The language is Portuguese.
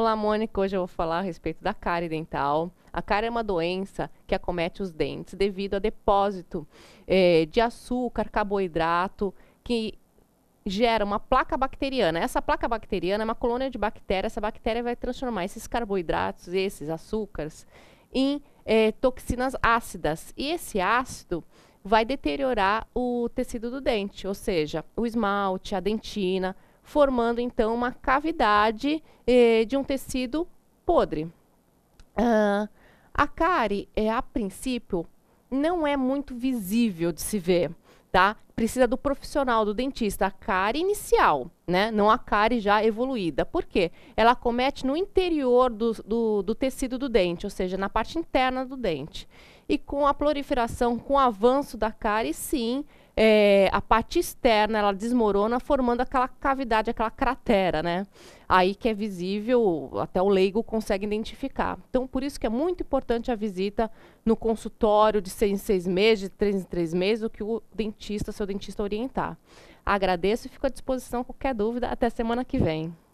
Olá, Mônica. Hoje eu vou falar a respeito da cárie dental. A cárie é uma doença que acomete os dentes devido a depósito eh, de açúcar, carboidrato, que gera uma placa bacteriana. Essa placa bacteriana é uma colônia de bactéria. Essa bactéria vai transformar esses carboidratos, esses açúcares, em eh, toxinas ácidas. E esse ácido vai deteriorar o tecido do dente, ou seja, o esmalte, a dentina, formando então uma cavidade eh, de um tecido podre. Uh, a cárie, é, a princípio, não é muito visível de se ver, tá? precisa do profissional, do dentista, a cárie inicial, né? Não a cárie já evoluída. Por quê? Ela comete no interior do, do, do tecido do dente, ou seja, na parte interna do dente. E com a proliferação, com o avanço da cárie, sim, é, a parte externa ela desmorona, formando aquela cavidade, aquela cratera, né? Aí que é visível, até o leigo consegue identificar. Então, por isso que é muito importante a visita no consultório de seis em seis meses, de três em três meses, o que o dentista, seu dentista orientar. Agradeço e fico à disposição qualquer dúvida. Até semana que vem.